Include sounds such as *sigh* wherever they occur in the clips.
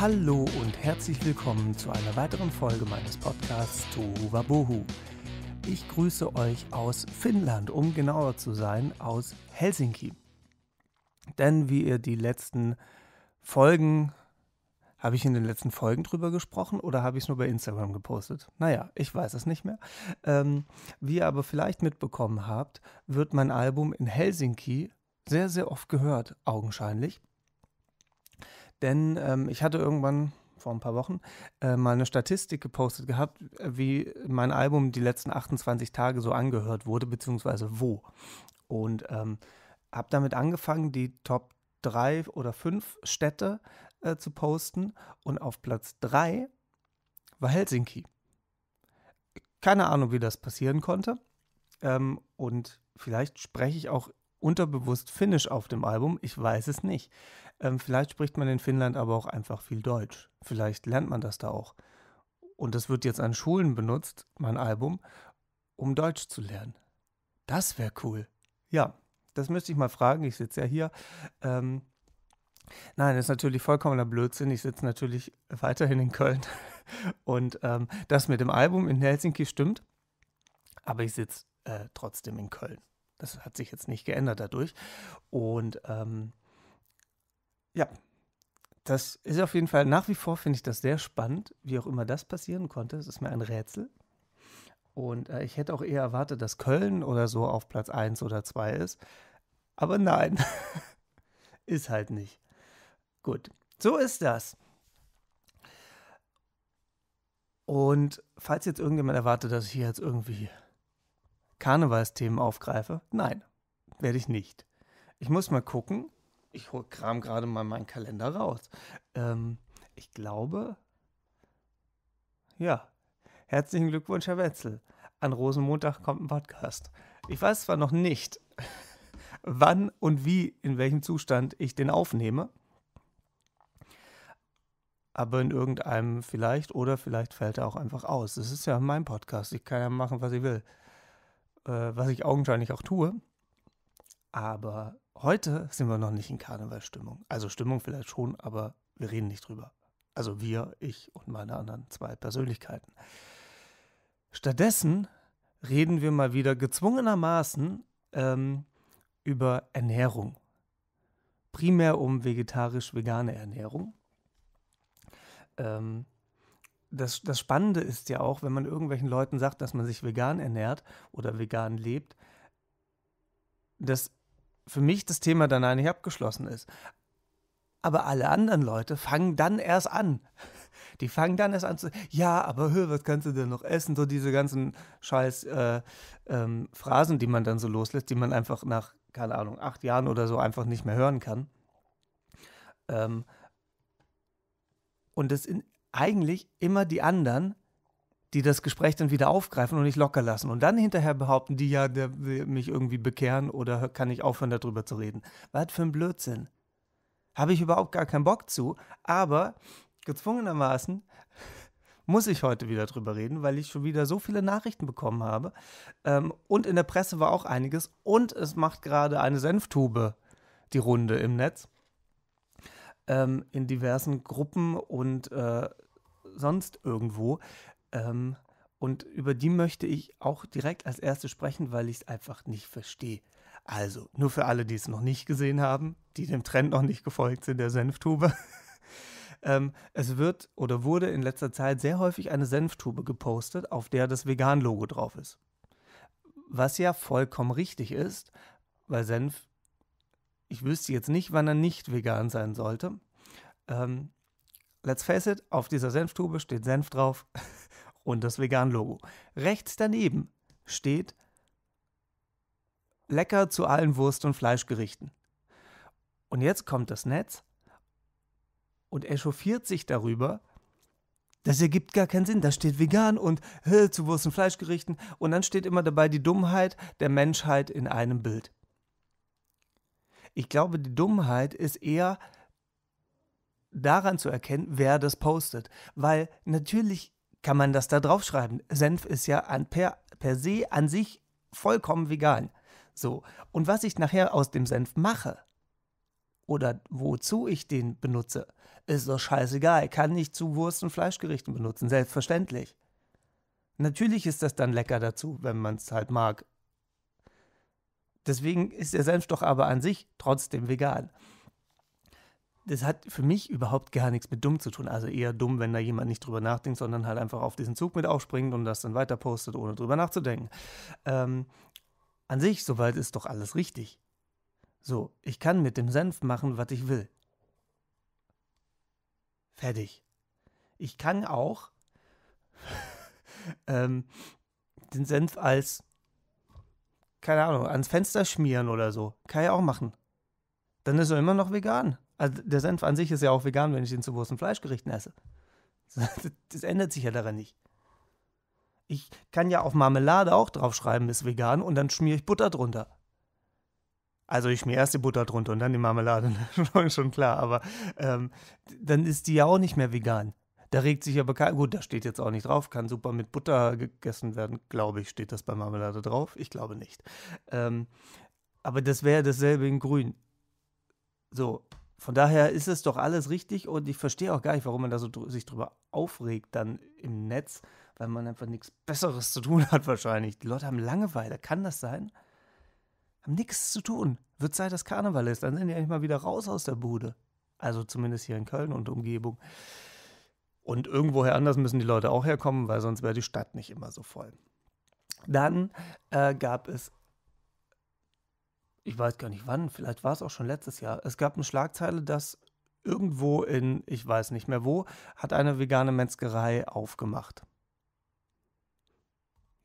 Hallo und herzlich willkommen zu einer weiteren Folge meines Podcasts Tohu Wabohu. Ich grüße euch aus Finnland, um genauer zu sein, aus Helsinki. Denn wie ihr die letzten Folgen, habe ich in den letzten Folgen drüber gesprochen oder habe ich es nur bei Instagram gepostet? Naja, ich weiß es nicht mehr. Ähm, wie ihr aber vielleicht mitbekommen habt, wird mein Album in Helsinki sehr, sehr oft gehört, augenscheinlich. Denn ähm, ich hatte irgendwann vor ein paar Wochen äh, mal eine Statistik gepostet gehabt, äh, wie mein Album die letzten 28 Tage so angehört wurde, beziehungsweise wo. Und ähm, habe damit angefangen, die Top 3 oder 5 Städte äh, zu posten. Und auf Platz 3 war Helsinki. Keine Ahnung, wie das passieren konnte. Ähm, und vielleicht spreche ich auch unterbewusst Finnisch auf dem Album, ich weiß es nicht. Ähm, vielleicht spricht man in Finnland aber auch einfach viel Deutsch. Vielleicht lernt man das da auch. Und das wird jetzt an Schulen benutzt, mein Album, um Deutsch zu lernen. Das wäre cool. Ja, das müsste ich mal fragen. Ich sitze ja hier. Ähm, nein, das ist natürlich vollkommener Blödsinn. Ich sitze natürlich weiterhin in Köln. *laughs* Und ähm, das mit dem Album in Helsinki stimmt. Aber ich sitze äh, trotzdem in Köln. Das hat sich jetzt nicht geändert dadurch. Und ähm, ja, das ist auf jeden Fall nach wie vor, finde ich das sehr spannend, wie auch immer das passieren konnte. Es ist mir ein Rätsel. Und äh, ich hätte auch eher erwartet, dass Köln oder so auf Platz 1 oder 2 ist. Aber nein, *laughs* ist halt nicht. Gut, so ist das. Und falls jetzt irgendjemand erwartet, dass ich hier jetzt irgendwie Karnevalsthemen aufgreife? Nein, werde ich nicht. Ich muss mal gucken. Ich kram gerade mal meinen Kalender raus. Ähm, ich glaube, ja. Herzlichen Glückwunsch, Herr Wetzel. An Rosenmontag kommt ein Podcast. Ich weiß zwar noch nicht, *laughs* wann und wie, in welchem Zustand ich den aufnehme. Aber in irgendeinem vielleicht oder vielleicht fällt er auch einfach aus. Das ist ja mein Podcast. Ich kann ja machen, was ich will äh, was ich augenscheinlich auch tue. Aber heute sind wir noch nicht in Karnevalstimmung. Also Stimmung vielleicht schon, aber wir reden nicht drüber. Also wir, ich und meine anderen zwei Persönlichkeiten. Stattdessen reden wir mal wieder gezwungenermaßen ähm, über Ernährung. Primär um vegetarisch-vegane Ernährung. Ähm, das, das Spannende ist ja auch, wenn man irgendwelchen Leuten sagt, dass man sich vegan ernährt oder vegan lebt, dass für mich das Thema dann eigentlich abgeschlossen ist. Aber alle anderen Leute fangen dann erst an. Die fangen dann erst an zu, ja, aber hör, was kannst du denn noch essen? So diese ganzen scheiß äh, ähm, Phrasen, die man dann so loslässt, die man einfach nach, keine Ahnung, acht Jahren oder so einfach nicht mehr hören kann. Ähm, und das in, eigentlich immer die anderen, die das Gespräch dann wieder aufgreifen und nicht locker lassen und dann hinterher behaupten, die ja, der will mich irgendwie bekehren oder kann ich aufhören, darüber zu reden. Was für ein Blödsinn. Habe ich überhaupt gar keinen Bock zu, aber gezwungenermaßen *laughs* muss ich heute wieder drüber reden, weil ich schon wieder so viele Nachrichten bekommen habe. Ähm, und in der Presse war auch einiges und es macht gerade eine Senftube die Runde im Netz ähm, in diversen Gruppen und äh, sonst irgendwo. Ähm, und über die möchte ich auch direkt als erste sprechen, weil ich es einfach nicht verstehe. Also, nur für alle, die es noch nicht gesehen haben, die dem Trend noch nicht gefolgt sind, der Senftube. *laughs* ähm, es wird oder wurde in letzter Zeit sehr häufig eine Senftube gepostet, auf der das Vegan-Logo drauf ist. Was ja vollkommen richtig ist, weil Senf ich wüsste jetzt nicht, wann er nicht vegan sein sollte. Ähm, let's face it, auf dieser Senftube steht Senf drauf *laughs* und das Vegan-Logo. Rechts daneben steht lecker zu allen Wurst- und Fleischgerichten. Und jetzt kommt das Netz und echauffiert sich darüber, das ergibt gar keinen Sinn. Da steht vegan und äh, zu Wurst- und Fleischgerichten und dann steht immer dabei die Dummheit der Menschheit in einem Bild. Ich glaube, die Dummheit ist eher daran zu erkennen, wer das postet. Weil natürlich kann man das da draufschreiben. Senf ist ja an, per, per se an sich vollkommen vegan. So. Und was ich nachher aus dem Senf mache oder wozu ich den benutze, ist doch scheißegal. Kann ich zu Wurst- und Fleischgerichten benutzen, selbstverständlich. Natürlich ist das dann lecker dazu, wenn man es halt mag. Deswegen ist der Senf doch aber an sich trotzdem vegan. Das hat für mich überhaupt gar nichts mit dumm zu tun. Also eher dumm, wenn da jemand nicht drüber nachdenkt, sondern halt einfach auf diesen Zug mit aufspringt und das dann weiter postet, ohne drüber nachzudenken. Ähm, an sich, soweit ist doch alles richtig. So, ich kann mit dem Senf machen, was ich will. Fertig. Ich kann auch *laughs* ähm, den Senf als keine Ahnung, ans Fenster schmieren oder so. Kann ja auch machen. Dann ist er immer noch vegan. Also der Senf an sich ist ja auch vegan, wenn ich ihn zu Wurst und Fleischgerichten esse. *laughs* Das ändert sich ja daran nicht. Ich kann ja auf Marmelade auch draufschreiben, ist vegan, und dann schmiere ich Butter drunter. Also ich schmiere erst die Butter drunter und dann die Marmelade, *laughs* schon klar, aber ähm, dann ist die ja auch nicht mehr vegan. Da regt sich aber kein. Gut, da steht jetzt auch nicht drauf. Kann super mit Butter gegessen werden, glaube ich. Steht das bei Marmelade drauf? Ich glaube nicht. Ähm, aber das wäre dasselbe in Grün. So, von daher ist es doch alles richtig und ich verstehe auch gar nicht, warum man da so dr sich drüber aufregt dann im Netz, weil man einfach nichts Besseres zu tun hat wahrscheinlich. Die Leute haben Langeweile, kann das sein? Haben nichts zu tun. Wird Zeit, dass Karneval ist, dann sind die eigentlich mal wieder raus aus der Bude. Also zumindest hier in Köln und Umgebung. Und irgendwoher anders müssen die Leute auch herkommen, weil sonst wäre die Stadt nicht immer so voll. Dann äh, gab es, ich weiß gar nicht wann, vielleicht war es auch schon letztes Jahr, es gab eine Schlagzeile, dass irgendwo in, ich weiß nicht mehr wo, hat eine vegane Metzgerei aufgemacht.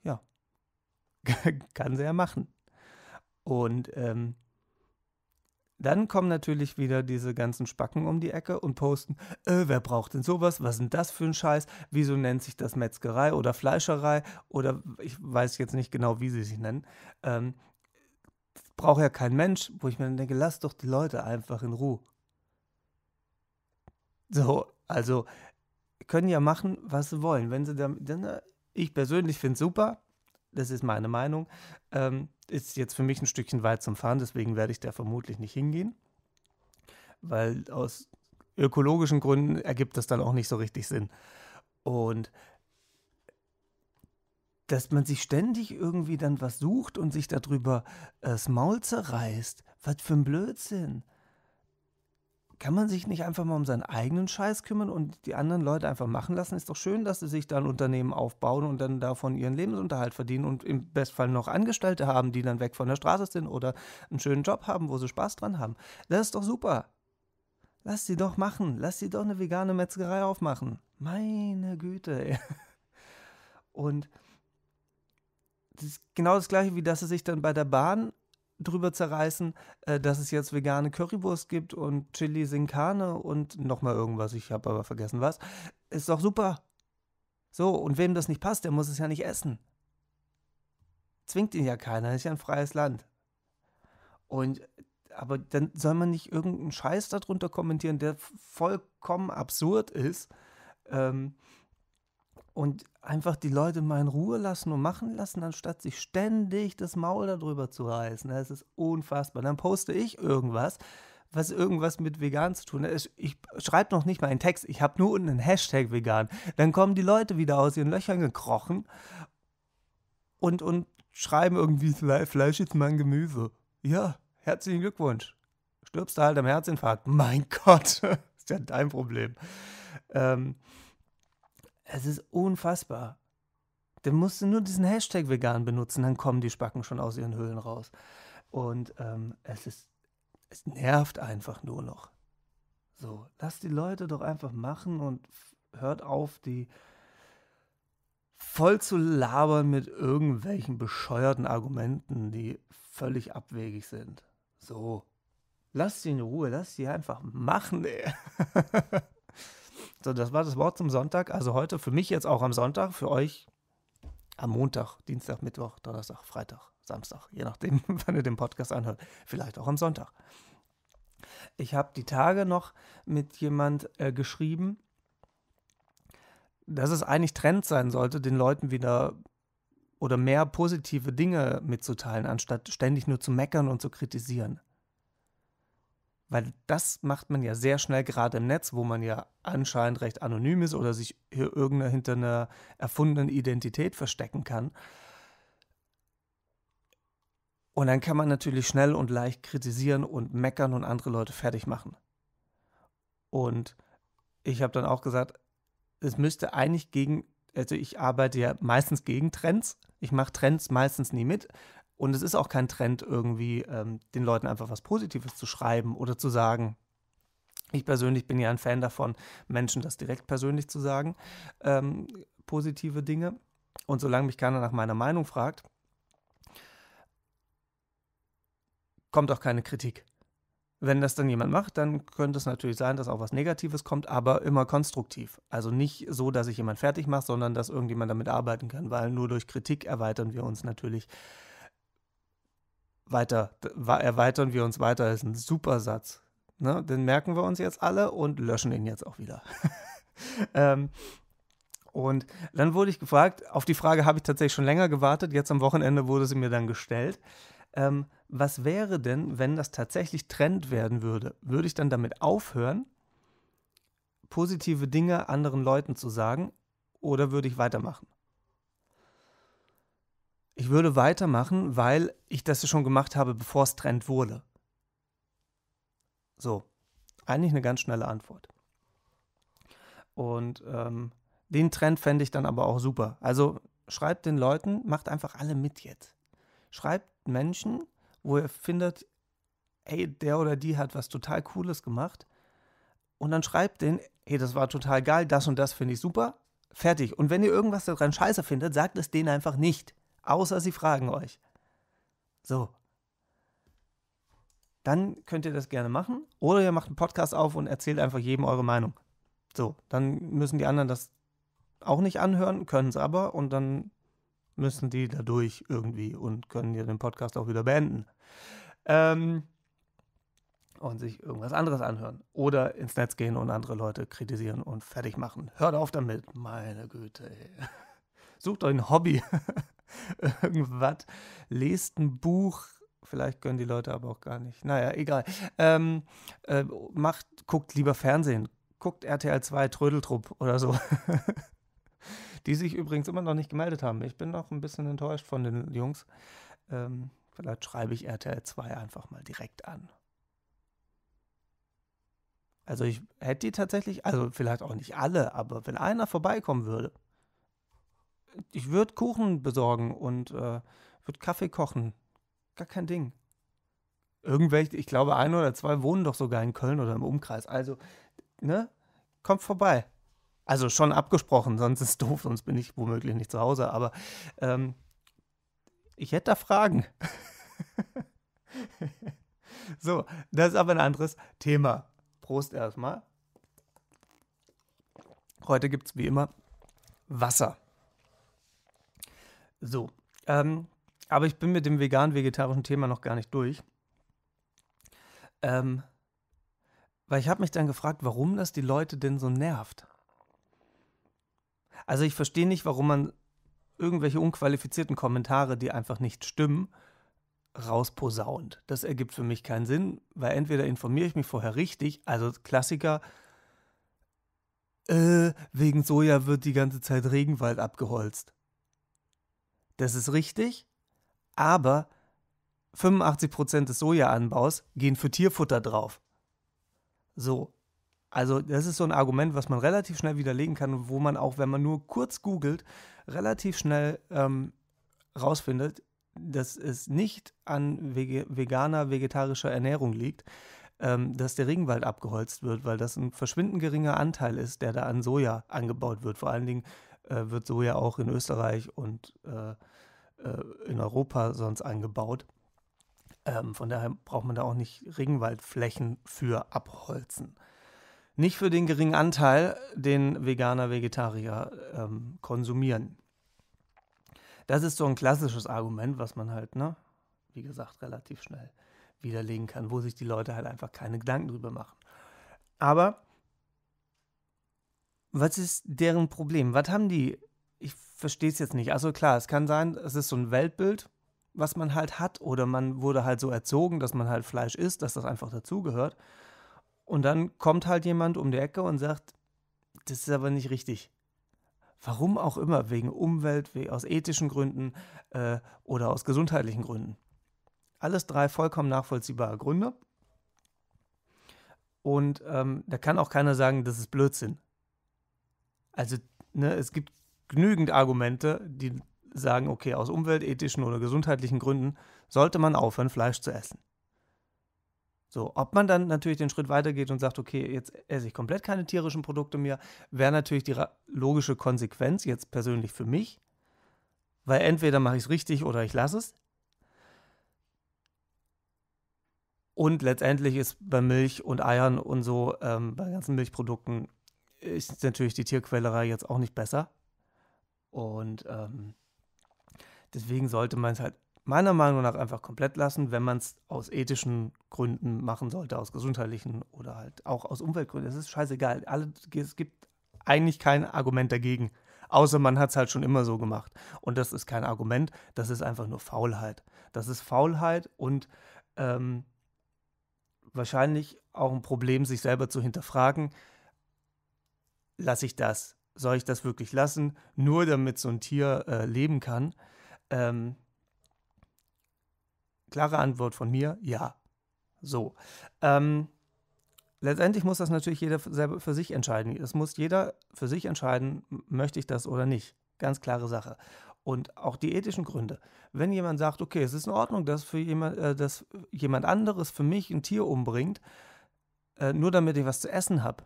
Ja, *laughs* kann sie ja machen. Und ähm, dann kommen natürlich wieder diese ganzen Spacken um die Ecke und posten, äh, wer braucht denn sowas? Was ist denn das für ein Scheiß? Wieso nennt sich das Metzgerei oder Fleischerei? Oder ich weiß jetzt nicht genau, wie sie sich nennen. Ähm, braucht ja kein Mensch, wo ich mir dann denke, lass doch die Leute einfach in Ruhe. So, also können ja machen, was sie wollen. Wenn sie dann, dann äh, ich persönlich finde es super, das ist meine Meinung. Ähm, ist jetzt für mich ein Stückchen weit zum Fahren, deswegen werde ich da vermutlich nicht hingehen, weil aus ökologischen Gründen ergibt das dann auch nicht so richtig Sinn. Und dass man sich ständig irgendwie dann was sucht und sich darüber äh, das Maul zerreißt, was für ein Blödsinn. Kann man sich nicht einfach mal um seinen eigenen Scheiß kümmern und die anderen Leute einfach machen lassen? Ist doch schön, dass sie sich dann Unternehmen aufbauen und dann davon ihren Lebensunterhalt verdienen und im Bestfall noch Angestellte haben, die dann weg von der Straße sind oder einen schönen Job haben, wo sie Spaß dran haben. Das ist doch super. Lass sie doch machen. Lass sie doch eine vegane Metzgerei aufmachen. Meine Güte. Ey. Und das ist genau das gleiche, wie dass sie sich dann bei der Bahn drüber zerreißen, äh, dass es jetzt vegane Currywurst gibt und Chili Sinkane und nochmal irgendwas, ich habe aber vergessen was. Ist doch super. So, und wem das nicht passt, der muss es ja nicht essen. Zwingt ihn ja keiner, ist ja ein freies Land. Und aber dann soll man nicht irgendeinen Scheiß darunter kommentieren, der vollkommen absurd ist. Ähm, und einfach die Leute mal in Ruhe lassen und machen lassen, anstatt sich ständig das Maul darüber zu reißen. Das ist unfassbar. Dann poste ich irgendwas, was irgendwas mit vegan zu tun hat. Ich schreibe noch nicht mal einen Text, ich habe nur unten einen Hashtag vegan. Dann kommen die Leute wieder aus ihren Löchern gekrochen und, und schreiben irgendwie Fleisch ist mein Gemüse. Ja, herzlichen Glückwunsch. Stirbst du halt am Herzinfarkt. Mein *laughs* Gott, ist ja dein Problem. Ähm, es ist unfassbar. Dann musst du nur diesen Hashtag vegan benutzen, dann kommen die Spacken schon aus ihren Höhlen raus. Und ähm, es ist, es nervt einfach nur noch. So, lasst die Leute doch einfach machen und hört auf, die voll zu labern mit irgendwelchen bescheuerten Argumenten, die völlig abwegig sind. So, lasst sie in Ruhe, lasst sie einfach machen, ey. *laughs* das war das Wort zum Sonntag. Also heute für mich jetzt auch am Sonntag, für euch am Montag, Dienstag, Mittwoch, Donnerstag, Freitag, Samstag, je nachdem, *laughs* wann ihr den Podcast anhört. Vielleicht auch am Sonntag. Ich habe die Tage noch mit jemand äh, geschrieben, dass es eigentlich Trend sein sollte, den Leuten wieder oder mehr positive Dinge mitzuteilen, anstatt ständig nur zu meckern und zu kritisieren. Weil das macht man ja sehr schnell, gerade im Netz, wo man ja anscheinend recht anonym ist oder sich hier irgendeiner hinter einer erfundenen Identität verstecken kann. Und dann kann man natürlich schnell und leicht kritisieren und meckern und andere Leute fertig machen. Und ich habe dann auch gesagt, es müsste eigentlich gegen, also ich arbeite ja meistens gegen Trends. Ich mache Trends meistens nie mit, und es ist auch kein Trend, irgendwie ähm, den Leuten einfach was Positives zu schreiben oder zu sagen. Ich persönlich bin ja ein Fan davon, Menschen das direkt persönlich zu sagen, ähm, positive Dinge. Und solange mich keiner nach meiner Meinung fragt, kommt auch keine Kritik. Wenn das dann jemand macht, dann könnte es natürlich sein, dass auch was Negatives kommt, aber immer konstruktiv. Also nicht so, dass ich jemand fertig mache, sondern dass irgendjemand damit arbeiten kann, weil nur durch Kritik erweitern wir uns natürlich weiter erweitern wir uns weiter. ist ein super Satz. Ne? Den merken wir uns jetzt alle und löschen ihn jetzt auch wieder. *laughs* ähm, und dann wurde ich gefragt, auf die Frage habe ich tatsächlich schon länger gewartet, jetzt am Wochenende wurde sie mir dann gestellt. Ähm, was wäre denn, wenn das tatsächlich Trend werden würde? Würde ich dann damit aufhören, positive Dinge anderen Leuten zu sagen oder würde ich weitermachen? Ich würde weitermachen, weil ich das schon gemacht habe, bevor es Trend wurde. So, eigentlich eine ganz schnelle Antwort. Und ähm, den Trend fände ich dann aber auch super. Also schreibt den Leuten, macht einfach alle mit jetzt. Schreibt Menschen, wo ihr findet, ey, der oder die hat was total Cooles gemacht. Und dann schreibt den, ey, das war total geil, das und das finde ich super. Fertig. Und wenn ihr irgendwas daran scheiße findet, sagt es denen einfach nicht. Außer sie fragen euch. So. Dann könnt ihr das gerne machen. Oder ihr macht einen Podcast auf und erzählt einfach jedem eure Meinung. So, dann müssen die anderen das auch nicht anhören, können es aber und dann müssen die dadurch irgendwie und können ja den Podcast auch wieder beenden. Ähm, und sich irgendwas anderes anhören. Oder ins Netz gehen und andere Leute kritisieren und fertig machen. Hört auf damit, meine Güte. Ey. *laughs* Sucht euch ein Hobby. *laughs* *laughs* irgendwas, lest ein Buch, vielleicht gönnen die Leute aber auch gar nicht. Naja, egal. Ähm, äh, macht, guckt lieber Fernsehen, guckt RTL 2 Trödeltrupp oder so. *laughs* die sich übrigens immer noch nicht gemeldet haben. Ich bin noch ein bisschen enttäuscht von den Jungs. Ähm, vielleicht schreibe ich RTL 2 einfach mal direkt an. Also ich hätte die tatsächlich, also vielleicht auch nicht alle, aber wenn einer vorbeikommen würde, ich würde Kuchen besorgen und äh, würde Kaffee kochen. Gar kein Ding. Irgendwelche, ich glaube, ein oder zwei wohnen doch sogar in Köln oder im Umkreis. Also, ne? Kommt vorbei. Also schon abgesprochen, sonst ist es doof, sonst bin ich womöglich nicht zu Hause. Aber ähm, ich hätte da Fragen. *laughs* so, das ist aber ein anderes Thema. Prost erstmal. Heute gibt es wie immer Wasser. So. Ähm, aber ich bin mit dem vegan-vegetarischen Thema noch gar nicht durch. Ähm, weil ich habe mich dann gefragt, warum das die Leute denn so nervt. Also ich verstehe nicht, warum man irgendwelche unqualifizierten Kommentare, die einfach nicht stimmen, rausposaunt. Das ergibt für mich keinen Sinn, weil entweder informiere ich mich vorher richtig, also Klassiker, äh, wegen Soja wird die ganze Zeit Regenwald abgeholzt. Das ist richtig, aber 85% des Sojaanbaus gehen für Tierfutter drauf. So. Also, das ist so ein Argument, was man relativ schnell widerlegen kann, wo man auch, wenn man nur kurz googelt, relativ schnell ähm, rausfindet, dass es nicht an veganer, vegetarischer Ernährung liegt, ähm, dass der Regenwald abgeholzt wird, weil das ein verschwindend geringer Anteil ist, der da an Soja angebaut wird. Vor allen Dingen äh, wird Soja auch in Österreich und äh, äh in Europa sonst angebaut. Ähm, von daher braucht man da auch nicht Regenwaldflächen für abholzen. Nicht für den geringen Anteil, den Veganer, Vegetarier ähm, konsumieren. Das ist so ein klassisches Argument, was man halt, ne, wie gesagt, relativ schnell widerlegen kann, wo sich die Leute halt einfach keine Gedanken drüber machen. Aber was ist deren Problem? Was haben die? Ich verstehe es jetzt nicht. Also klar, es kann sein, es ist so ein Weltbild, was man halt hat, oder man wurde halt so erzogen, dass man halt Fleisch isst, dass das einfach dazugehört. Und dann kommt halt jemand um die Ecke und sagt, das ist aber nicht richtig. Warum auch immer, wegen Umwelt, aus ethischen Gründen äh, oder aus gesundheitlichen Gründen. Alles drei vollkommen nachvollziehbare Gründe. Und ähm, da kann auch keiner sagen, das ist Blödsinn. Also ne, es gibt genügend Argumente, die sagen, okay, aus umweltethischen oder gesundheitlichen Gründen sollte man aufhören, Fleisch zu essen. So, ob man dann natürlich den Schritt weitergeht und sagt, okay, jetzt esse ich komplett keine tierischen Produkte mehr, wäre natürlich die logische Konsequenz jetzt persönlich für mich, weil entweder mache ich es richtig oder ich lasse es. Und letztendlich ist bei Milch und Eiern und so, ähm, bei ganzen Milchprodukten ist natürlich die Tierquälerei jetzt auch nicht besser. Und ähm, deswegen sollte man es halt meiner Meinung nach einfach komplett lassen, wenn man es aus ethischen Gründen machen sollte, aus gesundheitlichen oder halt auch aus Umweltgründen. Es ist scheißegal. Alle, es gibt eigentlich kein Argument dagegen. Außer man hat es halt schon immer so gemacht. Und das ist kein Argument, das ist einfach nur Faulheit. Das ist Faulheit und ähm, wahrscheinlich auch ein Problem, sich selber zu hinterfragen, lasse ich das? Soll ich das wirklich lassen? Nur damit so ein Tier äh, leben kann? Ähm, klare Antwort von mir, ja. So. Ähm, letztendlich muss das natürlich jeder selber für sich entscheiden. Es muss jeder für sich entscheiden, möchte ich das oder nicht. Ganz klare Sache. Und auch die ethischen Gründe. Wenn jemand sagt, okay, es ist in Ordnung, dass, für jemand, äh, dass jemand anderes für mich ein Tier umbringt, äh, nur damit ich was zu essen habe,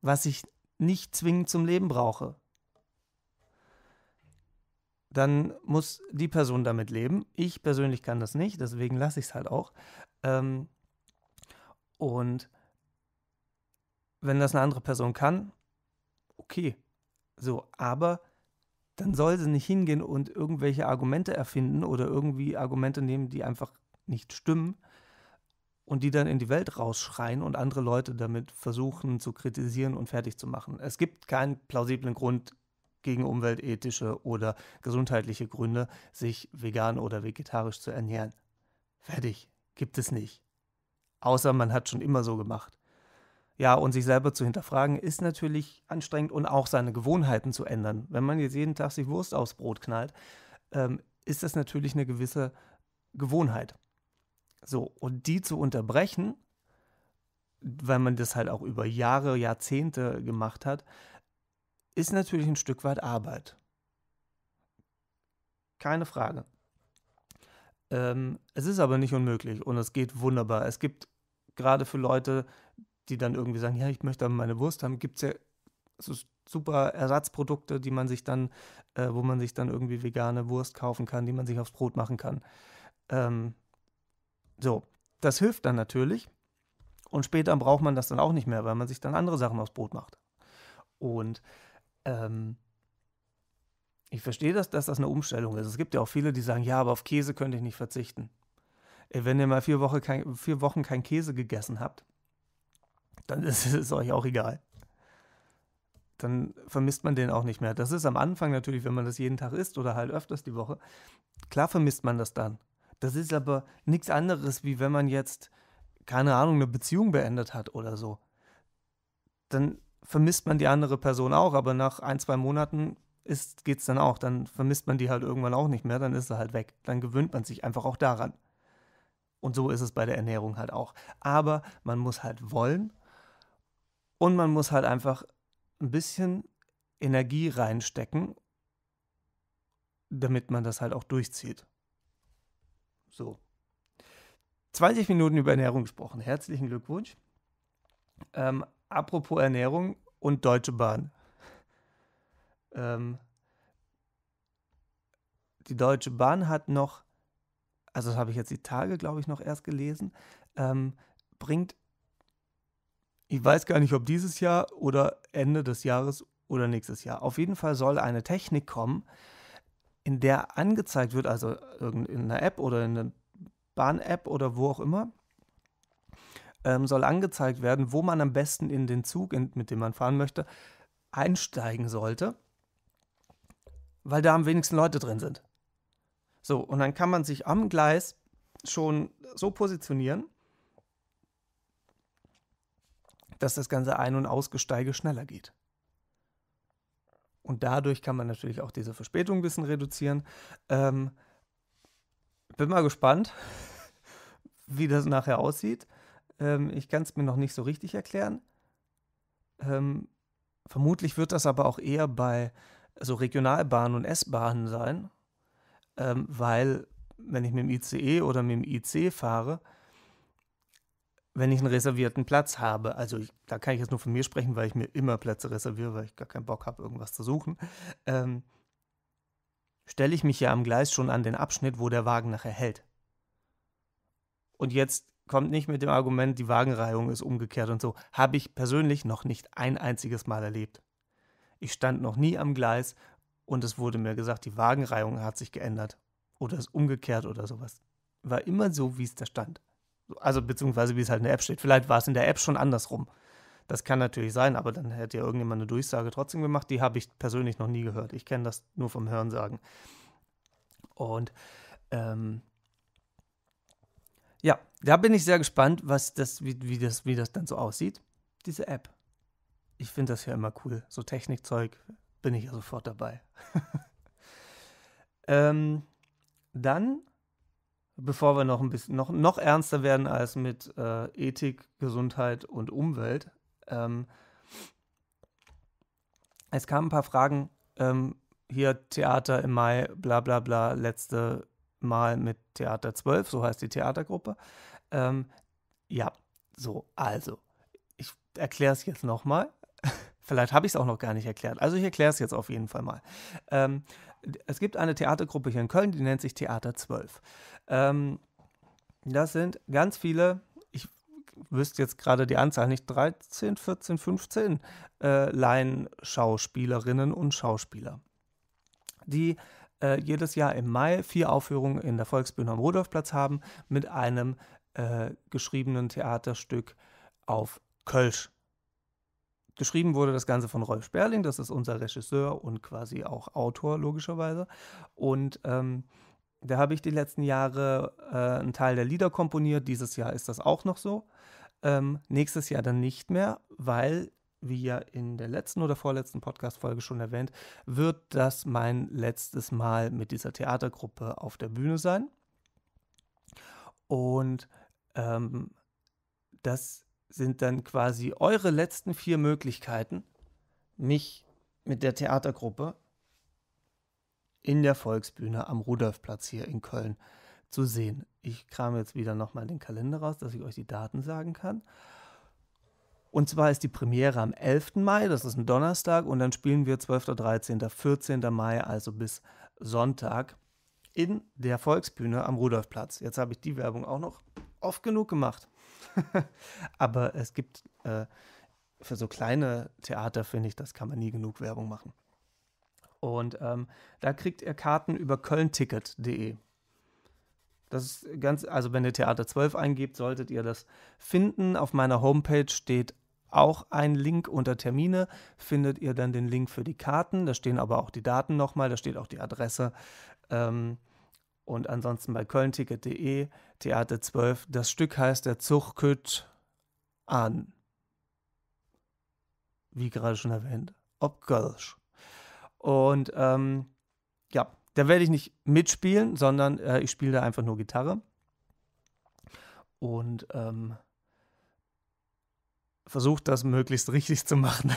was ich nicht zwingend zum Leben brauche, dann muss die Person damit leben. Ich persönlich kann das nicht, deswegen lasse ich es halt auch. Ähm, und wenn das eine andere Person kann, okay. So, aber dann soll sie nicht hingehen und irgendwelche Argumente erfinden oder irgendwie Argumente nehmen, die einfach nicht stimmen, und die dann in die Welt rausschreien und andere Leute damit versuchen zu kritisieren und fertig zu machen. Es gibt keinen plausiblen Grund gegen umweltethische oder gesundheitliche Gründe, sich vegan oder vegetarisch zu ernähren. Fertig, gibt es nicht. Außer man hat schon immer so gemacht. Ja, und sich selber zu hinterfragen ist natürlich anstrengend und auch seine Gewohnheiten zu ändern. Wenn man jetzt jeden Tag sich Wurst aufs Brot knallt, ähm, ist das natürlich eine gewisse Gewohnheit. So, und die zu unterbrechen, weil man das halt auch über Jahre, Jahrzehnte gemacht hat, ist natürlich ein Stück weit Arbeit. Keine Frage. Ähm, es ist aber nicht unmöglich und es geht wunderbar. Es gibt gerade für Leute, die dann irgendwie sagen, ja, ich möchte aber meine Wurst haben, gibt es ja so super Ersatzprodukte, die man sich dann, äh, wo man sich dann irgendwie vegane Wurst kaufen kann, die man sich aufs Brot machen kann. Ähm, so, das hilft dann natürlich. Und später braucht man das dann auch nicht mehr, weil man sich dann andere Sachen aufs Brot macht. Und ähm, ich verstehe das, dass das eine Umstellung ist. Es gibt ja auch viele, die sagen, ja, aber auf Käse könnte ich nicht verzichten. Ey, wenn ihr mal vier, Woche kein, vier Wochen kein Käse gegessen habt, dann *laughs* ist es euch auch egal. Dann vermisst man den auch nicht mehr. Das ist am Anfang natürlich, wenn man das jeden Tag isst oder halt öfters die Woche. Klar vermisst man das dann. Das ist aber nichts anderes, wie wenn man jetzt, keine Ahnung, eine Beziehung beendet hat oder so. Dann vermisst man die andere Person auch, aber nach ein, zwei Monaten geht es dann auch. Dann vermisst man die halt irgendwann auch nicht mehr, dann ist sie halt weg. Dann gewöhnt man sich einfach auch daran. Und so ist es bei der Ernährung halt auch. Aber man muss halt wollen und man muss halt einfach ein bisschen Energie reinstecken, damit man das halt auch durchzieht. So. 20 Minuten über Ernährung gesprochen. Herzlichen Glückwunsch. Ähm, apropos Ernährung und Deutsche Bahn. Ähm, die Deutsche Bahn hat noch, also das habe ich jetzt die Tage, glaube ich, noch erst gelesen, ähm, bringt, ich weiß gar nicht, ob dieses Jahr oder Ende des Jahres oder nächstes Jahr. Auf jeden Fall soll eine Technik kommen, in der angezeigt wird, also in einer App oder in einer Bahn-App oder wo auch immer, ähm, soll angezeigt werden, wo man am besten in den Zug, in, mit dem man fahren möchte, einsteigen sollte, weil da am wenigsten Leute drin sind. So, und dann kann man sich am Gleis schon so positionieren, dass das ganze Ein- und Ausgesteige schneller geht. Und dadurch kann man natürlich auch diese Verspätung ein bisschen reduzieren. Ähm, bin mal gespannt, *laughs* wie das nachher aussieht. Ähm, ich kann es mir noch nicht so richtig erklären. Ähm, vermutlich wird das aber auch eher bei so Regionalbahnen und S-Bahnen sein, ähm, weil wenn ich mit dem ICE oder mit dem IC fahre, wenn ich einen reservierten Platz habe, also ich, da kann ich jetzt nur von mir sprechen, weil ich mir immer Plätze reserviere, weil ich gar keinen Bock habe, irgendwas zu suchen, ähm, stelle ich mich ja am Gleis schon an den Abschnitt, wo der Wagen nachher hält. Und jetzt kommt nicht mit dem Argument, die Wagenreihung ist umgekehrt und so. Habe ich persönlich noch nicht ein einziges Mal erlebt. Ich stand noch nie am Gleis und es wurde mir gesagt, die Wagenreihung hat sich geändert oder ist umgekehrt oder sowas. War immer so, wie es da stand also beziehungsweise wie es halt in der App steht. Vielleicht war es in der App schon andersrum. Das kann natürlich sein, aber dann hätte ja irgendjemand eine Durchsage trotzdem gemacht. Die habe ich persönlich noch nie gehört. Ich kenne das nur vom Hörensagen. Und ähm, ja, da bin ich sehr gespannt, was das, wie, wie, das, wie das dann so aussieht, diese App. Ich finde das ja immer cool. So Technikzeug bin ich ja sofort dabei. *laughs* ähm, dann bevor wir noch ein bisschen noch, noch ernster werden als mit äh, Ethik, Gesundheit und Umwelt. Ähm, es kamen ein paar Fragen. Ähm, hier Theater im Mai, bla bla bla, letzte Mal mit Theater 12, so heißt die Theatergruppe. Ähm, ja, so, also, ich erkläre es jetzt nochmal. Vielleicht habe ich es auch noch gar nicht erklärt. Also ich erkläre es jetzt auf jeden Fall mal. Ähm, es gibt eine Theatergruppe hier in Köln, die nennt sich Theater 12. Ähm, das sind ganz viele, ich wüsste jetzt gerade die Anzahl nicht, 13, 14, 15 äh, Laienschauspielerinnen und Schauspieler, die äh, jedes Jahr im Mai vier Aufführungen in der Volksbühne am Rudolfplatz haben mit einem äh, geschriebenen Theaterstück auf Kölsch. Geschrieben wurde das Ganze von Rolf Sperling, das ist unser Regisseur und quasi auch Autor, logischerweise. Und ähm, da habe ich die letzten Jahre äh, einen Teil der Lieder komponiert. Dieses Jahr ist das auch noch so. Ähm, nächstes Jahr dann nicht mehr, weil, wie ja in der letzten oder vorletzten Podcast-Folge schon erwähnt, wird das mein letztes Mal mit dieser Theatergruppe auf der Bühne sein. Und ähm, das sind dann quasi eure letzten vier Möglichkeiten, mich mit der Theatergruppe in der Volksbühne am Rudolfplatz hier in Köln zu sehen. Ich kram jetzt wieder nochmal den Kalender raus, dass ich euch die Daten sagen kann. Und zwar ist die Premiere am 11. Mai, das ist ein Donnerstag, und dann spielen wir 12., 13., 14. Mai, also bis Sonntag, in der Volksbühne am Rudolfplatz. Jetzt habe ich die Werbung auch noch oft genug gemacht. *laughs* Aber es gibt äh, für so kleine Theater, finde ich, das kann man nie genug Werbung machen. Und ähm, da kriegt ihr Karten über kölnticket.de. Das ist ganz, also wenn ihr Theater 12 eingebt, solltet ihr das finden. Auf meiner Homepage steht auch ein Link unter Termine, findet ihr dann den Link für die Karten. Da stehen aber auch die Daten nochmal, da steht auch die Adresse. Ähm, und ansonsten bei kölnticket.de, Theater 12. Das Stück heißt Der Zug kütt an. Wie gerade schon erwähnt, ob Gölsch. Und ähm, ja, da werde ich nicht mitspielen, sondern äh, ich spiele da einfach nur Gitarre. Und ähm, versuche das möglichst richtig zu machen.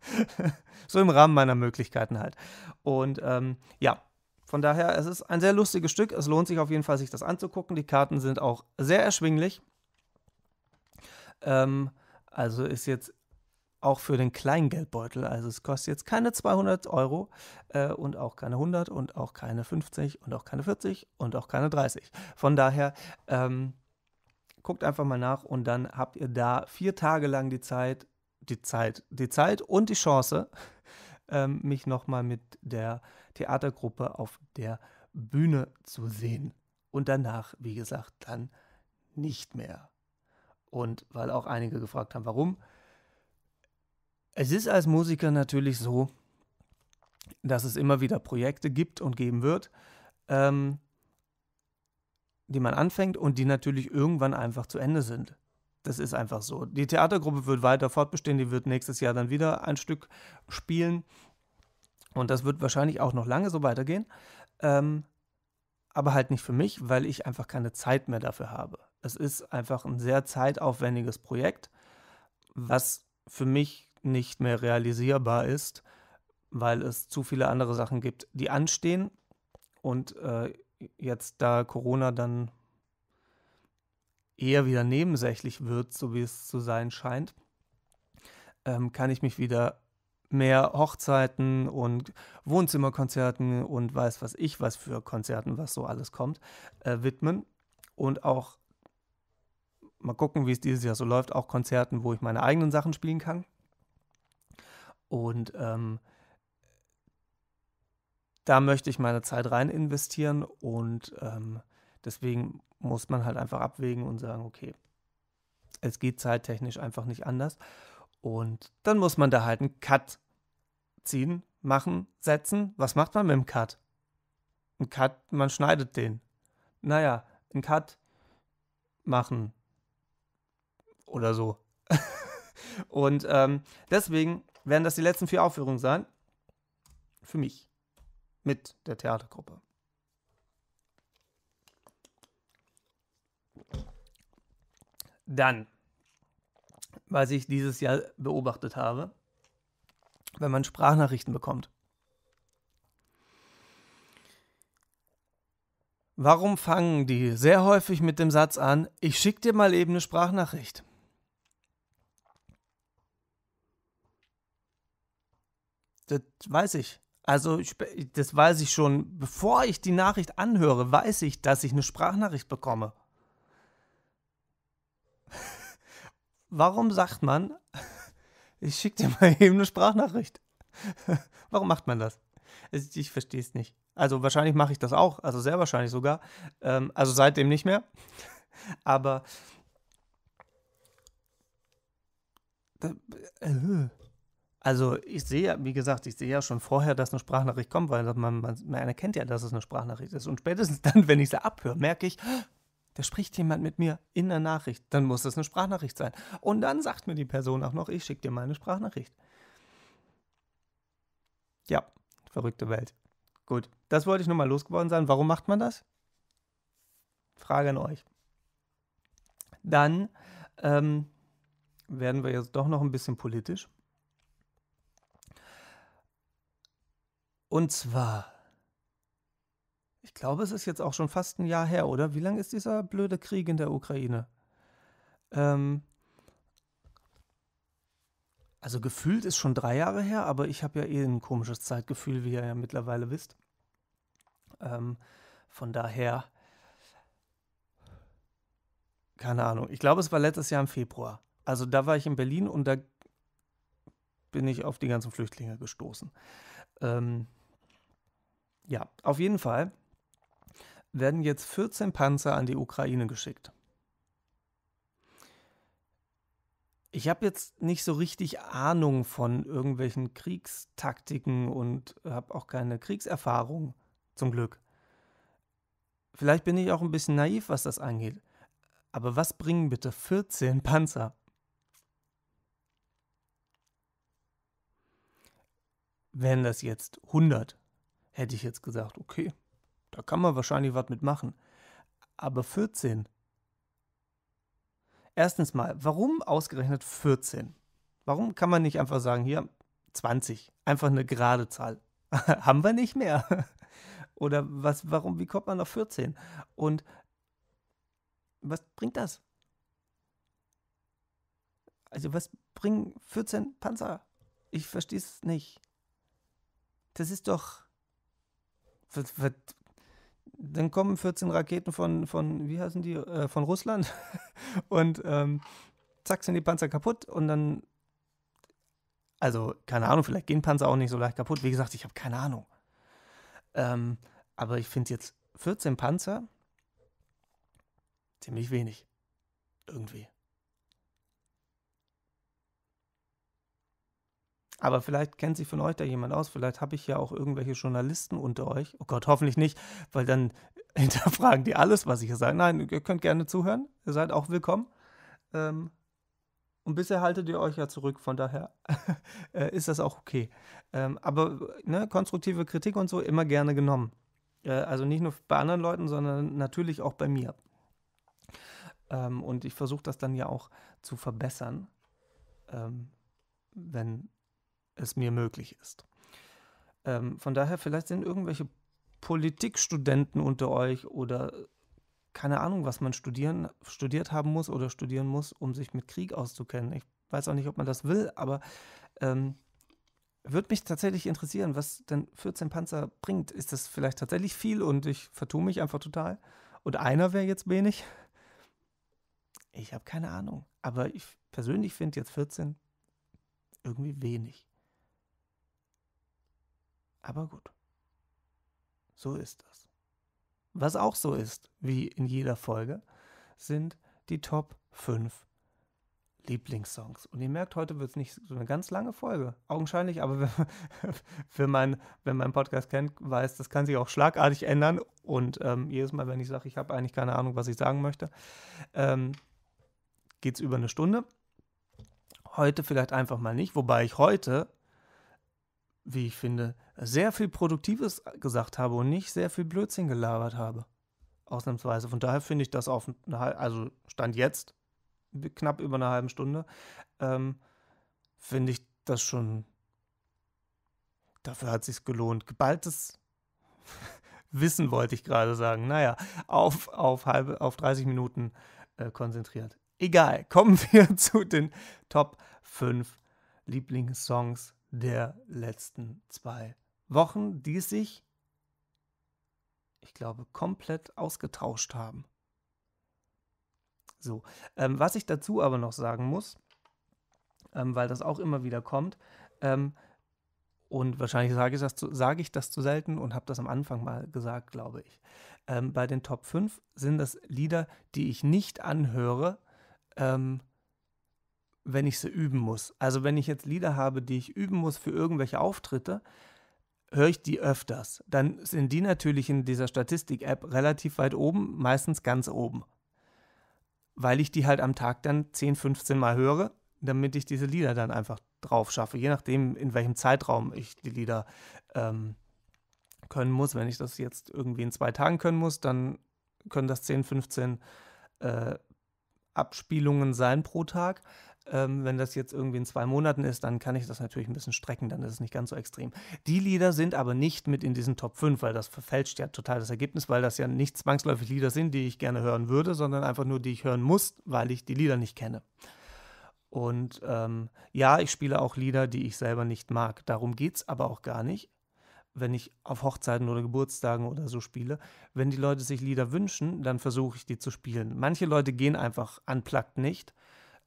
*laughs* so im Rahmen meiner Möglichkeiten halt. Und ähm, ja, von daher, es ist ein sehr lustiges Stück. Es lohnt sich auf jeden Fall, sich das anzugucken. Die Karten sind auch sehr erschwinglich. Ähm, also ist jetzt auch für den Kleingeldbeutel. Also es kostet jetzt keine 200 Euro äh, und auch keine 100 und auch keine 50 und auch keine 40 und auch keine 30. Von daher ähm, guckt einfach mal nach und dann habt ihr da vier Tage lang die Zeit, die Zeit, die Zeit und die Chance, ähm, mich nochmal mit der Theatergruppe auf der Bühne zu sehen. Und danach, wie gesagt, dann nicht mehr. Und weil auch einige gefragt haben, warum. Es ist als Musiker natürlich so, dass es immer wieder Projekte gibt und geben wird, ähm, die man anfängt und die natürlich irgendwann einfach zu Ende sind. Das ist einfach so. Die Theatergruppe wird weiter fortbestehen, die wird nächstes Jahr dann wieder ein Stück spielen und das wird wahrscheinlich auch noch lange so weitergehen. Ähm, aber halt nicht für mich, weil ich einfach keine Zeit mehr dafür habe. Es ist einfach ein sehr zeitaufwendiges Projekt, was für mich nicht mehr realisierbar ist, weil es zu viele andere Sachen gibt, die anstehen. Und äh, jetzt, da Corona dann eher wieder nebensächlich wird, so wie es zu sein scheint, ähm, kann ich mich wieder mehr Hochzeiten und Wohnzimmerkonzerten und weiß was ich, was für Konzerten, was so alles kommt, äh, widmen. Und auch mal gucken, wie es dieses Jahr so läuft, auch Konzerten, wo ich meine eigenen Sachen spielen kann. Und ähm, da möchte ich meine Zeit rein investieren und ähm, deswegen muss man halt einfach abwägen und sagen, okay, es geht zeittechnisch einfach nicht anders. Und dann muss man da halt einen Cut ziehen, machen, setzen. Was macht man mit dem Cut? Ein Cut, man schneidet den. Naja, ein Cut machen. Oder so. *laughs* Und ähm, deswegen werden das die letzten vier Aufführungen sein. Für mich. Mit der Theatergruppe. Dann was ich dieses Jahr beobachtet habe, wenn man Sprachnachrichten bekommt. Warum fangen die sehr häufig mit dem Satz an, ich schicke dir mal eben eine Sprachnachricht? Das weiß ich. Also das weiß ich schon, bevor ich die Nachricht anhöre, weiß ich, dass ich eine Sprachnachricht bekomme warum sagt man, *laughs* ich schicke dir mal eben eine Sprachnachricht? *laughs* warum macht man das? Ich verstehe es nicht. Also wahrscheinlich mache ich das auch, also sehr wahrscheinlich sogar. Ähm, also seitdem nicht mehr. *laughs* Aber äh, also ich sehe ja, wie gesagt, ich sehe ja schon vorher, dass eine Sprachnachricht kommt, weil man, man, man erkennt ja, dass es eine Sprachnachricht ist. Und spätestens dann, wenn ich sie abhöre, merke ich, da spricht jemand mit mir in der Nachricht, dann muss das eine Sprachnachricht sein. Und dann sagt mir die Person auch noch, ich schicke dir meine Sprachnachricht. Ja, verrückte Welt. Gut, das wollte ich nur mal losgeworden sein. Warum macht man das? Frage an euch. Dann ähm, werden wir jetzt doch noch ein bisschen politisch. Und zwar glaube, es ist jetzt auch schon fast ein Jahr her, oder? Wie lange ist dieser blöde Krieg in der Ukraine? Ähm, also gefühlt ist schon drei Jahre her, aber ich habe ja eh ein komisches Zeitgefühl, wie ihr ja mittlerweile wisst. Ähm, von daher, keine Ahnung. Ich glaube, es war letztes Jahr im Februar. Also da war ich in Berlin und da bin ich auf die ganzen Flüchtlinge gestoßen. Ähm, ja, auf jeden Fall werden jetzt 14 Panzer an die Ukraine geschickt. Ich habe jetzt nicht so richtig Ahnung von irgendwelchen Kriegstaktiken und habe auch keine Kriegserfahrung, zum Glück. Vielleicht bin ich auch ein bisschen naiv, was das angeht. Aber was bringen bitte 14 Panzer? Wären das jetzt 100, hätte ich jetzt gesagt, okay, da kann man wahrscheinlich was mitmachen. Aber 14. Erstens mal, warum ausgerechnet 14? Warum kann man nicht einfach sagen, hier 20, einfach eine gerade Zahl? *laughs* Haben wir nicht mehr. *laughs* Oder was, warum, wie kommt man auf 14? Und was bringt das? Also, was bringen 14 Panzer? Ich verstehe es nicht. Das ist doch. Was, was dann kommen 14 Raketen von, von wie heißen die, äh, von Russland *laughs* und ähm, zack sind die Panzer kaputt und dann, also keine Ahnung, vielleicht gehen Panzer auch nicht so leicht kaputt. Wie gesagt, ich habe keine Ahnung. Ähm, aber ich finde jetzt 14 Panzer ziemlich wenig. Irgendwie. Aber vielleicht kennt sich von euch da jemand aus. Vielleicht habe ich ja auch irgendwelche Journalisten unter euch. Oh Gott, hoffentlich nicht, weil dann *laughs* hinterfragen die alles, was ich hier sage. Nein, ihr könnt gerne zuhören. Ihr seid auch willkommen. Ähm, und bisher haltet ihr euch ja zurück, von daher *laughs* äh, ist das auch okay. Ähm, aber ne, konstruktive Kritik und so immer gerne genommen. Äh, also nicht nur bei anderen Leuten, sondern natürlich auch bei mir. Ähm, und ich versuche das dann ja auch zu verbessern, ähm, wenn es mir möglich ist. Ähm, von daher, vielleicht sind irgendwelche Politikstudenten unter euch oder keine Ahnung, was man studieren, studiert haben muss oder studieren muss, um sich mit Krieg auszukennen. Ich weiß auch nicht, ob man das will, aber ähm, würde mich tatsächlich interessieren, was denn 14 Panzer bringt. Ist das vielleicht tatsächlich viel und ich vertue mich einfach total? Und einer wäre jetzt wenig? Ich habe keine Ahnung. Aber ich persönlich finde jetzt 14 irgendwie wenig. Aber gut. So ist das. Was auch so ist, wie in jeder Folge, sind die Top 5 Lieblingssongs. Und ihr merkt, heute wird es nicht so eine ganz lange Folge. Augenscheinlich, aber *laughs* wenn, wenn, man, wenn man Podcast kennt, weiß, das kann sich auch schlagartig ändern. Und ähm, jedes Mal, wenn ich sage, ich habe eigentlich keine Ahnung, was ich sagen möchte, ähm, geht es über eine Stunde. Heute vielleicht einfach mal nicht, wobei ich heute wie ich finde, sehr viel Produktives gesagt habe und nicht sehr viel Blödsinn gelabert habe. Ausnahmsweise. Von daher finde ich das auf, also Stand jetzt, knapp über einer halben Stunde, ähm, finde ich das schon, dafür hat sich gelohnt. Geballtes *laughs* Wissen wollte ich gerade sagen. Naja, auf, auf, halbe, auf 30 Minuten äh, konzentriert. Egal, kommen *laughs* wir zu den Top 5 Lieblingssongs der letzten zwei Wochen, die sich, ich glaube, komplett ausgetauscht haben. So, ähm, was ich dazu aber noch sagen muss, ähm, weil das auch immer wieder kommt, ähm, und wahrscheinlich sage ich, das zu, ich das zu selten und habe das am Anfang mal gesagt, glaube ich. Ähm, bei den Top 5 sind das Lieder, die ich nicht anhöre, ähm, wenn ich sie üben muss. Also wenn ich jetzt Lieder habe, die ich üben muss für irgendwelche Auftritte, höre ich die öfters. Dann sind die natürlich in dieser Statistik-App relativ weit oben, meistens ganz oben. Weil ich die halt am Tag dann 10, 15 Mal höre, damit ich diese Lieder dann einfach drauf schaffe. Je nachdem, in welchem Zeitraum ich die Lieder ähm, können muss. Wenn ich das jetzt irgendwie in zwei Tagen können muss, dann können das 10, 15 äh, Abspielungen sein pro Tag. Ähm, wenn das jetzt irgendwie in zwei Monaten ist, dann kann ich das natürlich ein bisschen strecken, dann ist es nicht ganz so extrem. Die Lieder sind aber nicht mit in diesen Top 5, weil das verfälscht ja total das Ergebnis, weil das ja nicht zwangsläufig Lieder sind, die ich gerne hören würde, sondern einfach nur, die ich hören muss, weil ich die Lieder nicht kenne. Und ähm, ja, ich spiele auch Lieder, die ich selber nicht mag. Darum geht es aber auch gar nicht wenn ich auf Hochzeiten oder Geburtstagen oder so spiele, wenn die Leute sich Lieder wünschen, dann versuche ich die zu spielen. Manche Leute gehen einfach unplugged nicht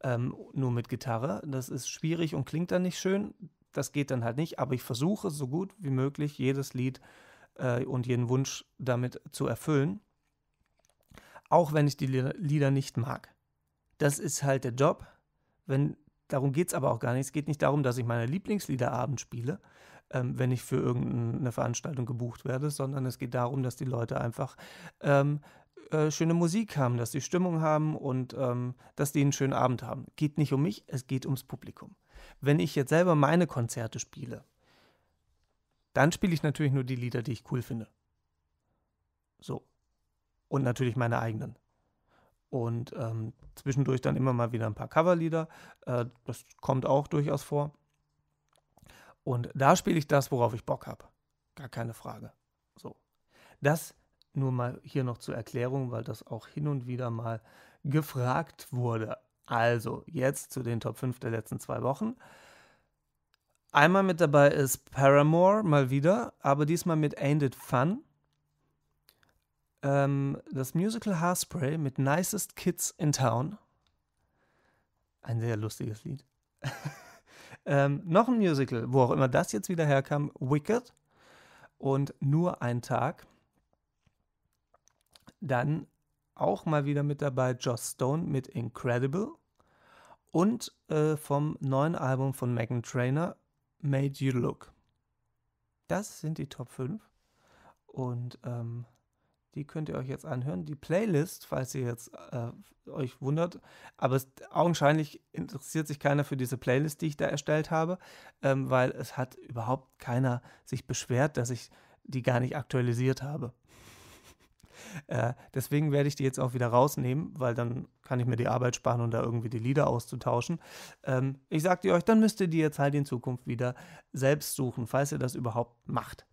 ähm, nur mit Gitarre. Das ist schwierig und klingt dann nicht schön. Das geht dann halt nicht, aber ich versuche so gut wie möglich jedes Lied äh, und jeden Wunsch damit zu erfüllen. Auch wenn ich die Lieder nicht mag. Das ist halt der Job. Wenn, darum geht es aber auch gar nicht. Es geht nicht darum, dass ich meine Lieblingslieder abends spiele, ähm, wenn ich für irgendeine Veranstaltung gebucht werde, sondern es geht darum, dass die Leute einfach ähm, äh, schöne Musik haben, dass die Stimmung haben und ähm, dass die einen schönen Abend haben. Geht nicht um mich, es geht ums Publikum. Wenn ich jetzt selber meine Konzerte spiele, dann spiele ich natürlich nur die Lieder, die ich cool finde. So. Und natürlich meine eigenen. Und ähm, zwischendurch dann immer mal wieder ein paar Coverlieder. Äh, das kommt auch durchaus vor. Und da spiele ich das, worauf ich Bock habe. Gar keine Frage. So. Das ist nur mal hier noch zur Erklärung, weil das auch hin und wieder mal gefragt wurde. Also, jetzt zu den Top 5 der letzten zwei Wochen. Einmal mit dabei ist Paramore, mal wieder, aber diesmal mit Ain't It Fun. Ähm, das Musical Haarspray mit Nicest Kids in Town. Ein sehr lustiges Lied. *laughs* ähm, noch ein Musical, wo auch immer das jetzt wieder herkam, Wicked und Nur ein Tag dann auch mal wieder mit dabei Joss Stone mit Incredible und äh, vom neuen Album von Megan Trainer Made You Look. Das sind die Top 5 und ähm, die könnt ihr euch jetzt anhören. Die Playlist, falls ihr jetzt äh, euch wundert, aber es, augenscheinlich interessiert sich keiner für diese Playlist, die ich da erstellt habe, ähm, weil es hat überhaupt keiner sich beschwert, dass ich die gar nicht aktualisiert habe. Äh, deswegen werde ich die jetzt auch wieder rausnehmen, weil dann kann ich mir die Arbeit sparen und da irgendwie die Lieder auszutauschen. Ähm, ich sagte euch, dann müsst ihr die jetzt halt in Zukunft wieder selbst suchen, falls ihr das überhaupt macht.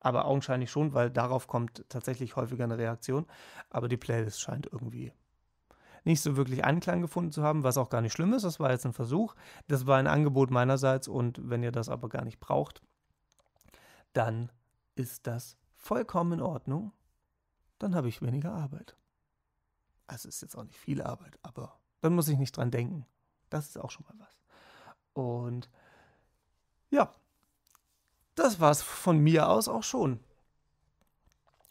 Aber augenscheinlich schon, weil darauf kommt tatsächlich häufiger eine Reaktion. Aber die Playlist scheint irgendwie nicht so wirklich Anklang gefunden zu haben, was auch gar nicht schlimm ist. Das war jetzt ein Versuch. Das war ein Angebot meinerseits. Und wenn ihr das aber gar nicht braucht, dann ist das vollkommen in Ordnung dann habe ich weniger Arbeit. Also ist jetzt auch nicht viel Arbeit, aber dann muss ich nicht dran denken. Das ist auch schon mal was. Und ja, das war es von mir aus auch schon.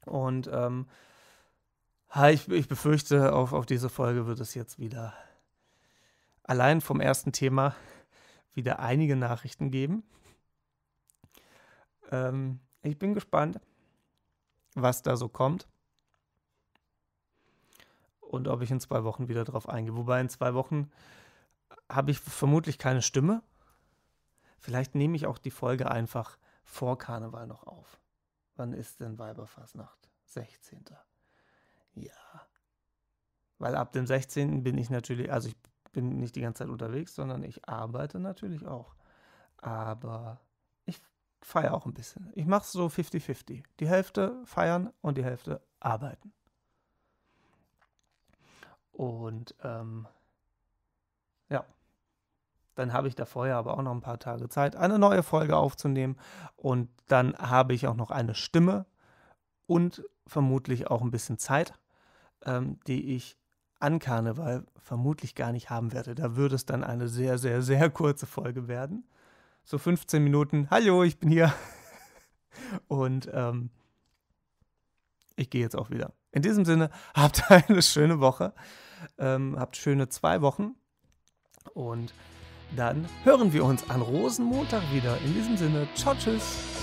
Und ähm, ich, ich befürchte, auf, auf diese Folge wird es jetzt wieder allein vom ersten Thema wieder einige Nachrichten geben. Ähm, ich bin gespannt, was da so kommt und ob ich in zwei Wochen wieder drauf eingehe. Wobei in zwei Wochen habe ich vermutlich keine Stimme. Vielleicht nehme ich auch die Folge einfach vor Karneval noch auf. Wann ist denn Weiberfassnacht? 16. Ja. Weil ab dem 16. bin ich natürlich, also ich bin nicht die ganze Zeit unterwegs, sondern ich arbeite natürlich auch. Aber ich feiere auch ein bisschen. Ich mache es so 50-50. Die Hälfte feiern und die Hälfte arbeiten. Und ähm, ja, dann habe ich da vorher aber auch noch ein paar Tage Zeit, eine neue Folge aufzunehmen. Und dann habe ich auch noch eine Stimme und vermutlich auch ein bisschen Zeit, ähm, die ich an Karneval vermutlich gar nicht haben werde. Da würde es dann eine sehr, sehr, sehr kurze Folge werden. So 15 Minuten. Hallo, ich bin hier. *laughs* Und ähm, ich gehe jetzt auch wieder. In diesem Sinne, *laughs* habt eine schöne Woche, ähm, habt schöne zwei Wochen und dann hören wir uns an Rosenmontag wieder. In diesem Sinne, ciao, tschüss.